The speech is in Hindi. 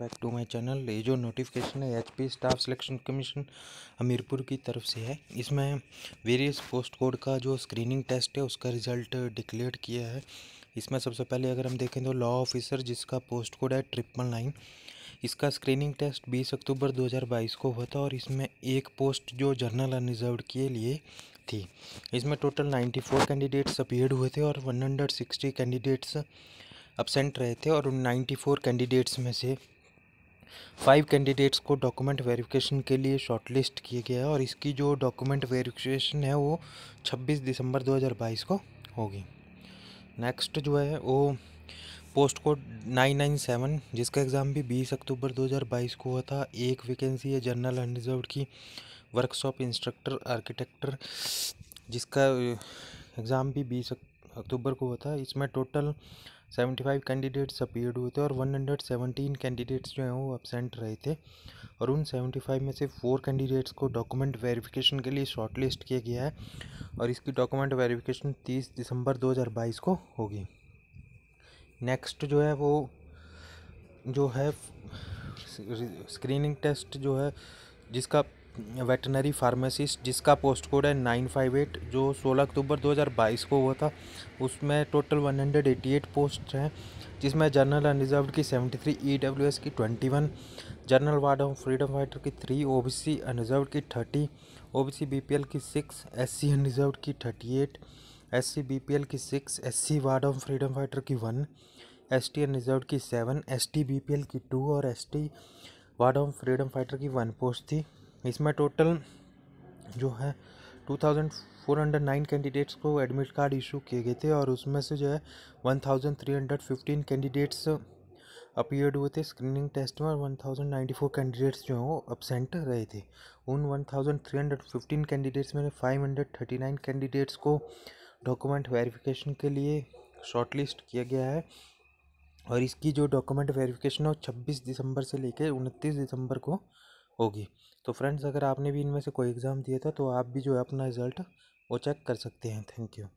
बैक टू माय चैनल ये जो नोटिफिकेशन है HP staff selection commission Hamirpur की तरफ से है इसमें वेरियस पोस्ट कोड का जो स्क्रीनिंग टेस्ट है उसका रिजल्ट डिक्लेयर किया है इसमें सबसे पहले अगर हम देखें तो लॉ ऑफिसर जिसका पोस्ट कोड है ट्रिपल नाइन इसका स्क्रीनिंग टेस्ट बीस अक्टूबर दो को हुआ था और इसमें एक पोस्ट जो जर्नल अनरिजर्व के लिए थी इसमें टोटल नाइन्टी कैंडिडेट्स अपीयर्ड हुए थे और वन कैंडिडेट्स अपसेंट रहे थे और उन नाइन्टी फोर कैंडिडेट्स में से फाइव कैंडिडेट्स को डॉक्यूमेंट वेरिफिकेशन के लिए शॉर्टलिस्ट किया गया है और इसकी जो डॉक्यूमेंट वेरिफिकेशन है वो 26 दिसंबर 2022 को होगी नेक्स्ट जो है वो पोस्ट कोड 997 जिसका एग्ज़ाम भी 20 अक्टूबर 2022 को हुआ था एक वैकेंसी है जनरल अनरिजर्व की वर्कशॉप इंस्ट्रक्टर आर्किटेक्टर जिसका एग्ज़ाम भी बीस अक्टूबर को हुआ था इसमें total seventy five candidates appeared हुए थे और वन हंड्रेड सेवनटीन कैंडिडेट्स जो हैं वो एबसेंट रहे थे और उन सेवेंटी फाइव में से फोर कैंडिडेट्स को डॉक्यूमेंट वेरिफिकेशन के लिए शॉर्टलिस्ट किया गया है और इसकी डॉक्यूमेंट वेरिफिकेशन तीस दिसंबर दो हज़ार बाईस को होगी नेक्स्ट जो है वो जो है स्क्रीनिंग टेस्ट जो है जिसका वेटनरी फार्मेसिस्ट जिसका पोस्ट कोड है नाइन फाइव एट जो सोलह अक्टूबर दो हज़ार बाईस को हुआ था उसमें total one hundred eighty eight post हैं जिसमें जनरल अनरिजर्व की seventy three E W S की twenty one general ward of freedom fighter की three O B C unreserve की thirty O B C B P L की सिक्स एस सी अनरिजर्व की thirty eight S C B P L की six S C ward of freedom fighter की वन एस टी अनरिजर्व की seven S T B P L की टू और S T ward of freedom fighter की वन पोस्ट थी इसमें टोटल जो है two thousand four hundred nine candidates को एडमिट कार्ड इशू किए गए थे और उसमें से जो है one thousand three hundred fifteen candidates appeared हुए थे स्क्रीनिंग टेस्ट में और one thousand ninety four candidates जो हैं वो अपसेंट रहे थे उन one thousand three hundred fifteen candidates में five hundred thirty nine candidates को डॉक्यूमेंट वेरिफिकेशन के लिए शॉर्टलिस्ट किया गया है और इसकी जो डॉक्यूमेंट वेरिफिकेशन है वो छब्बीस दिसंबर से लेकर उनतीस दिसंबर को होगी तो फ्रेंड्स अगर आपने भी इनमें से कोई एग्ज़ाम दिया था तो आप भी जो है अपना रिज़ल्ट वो चेक कर सकते हैं थैंक यू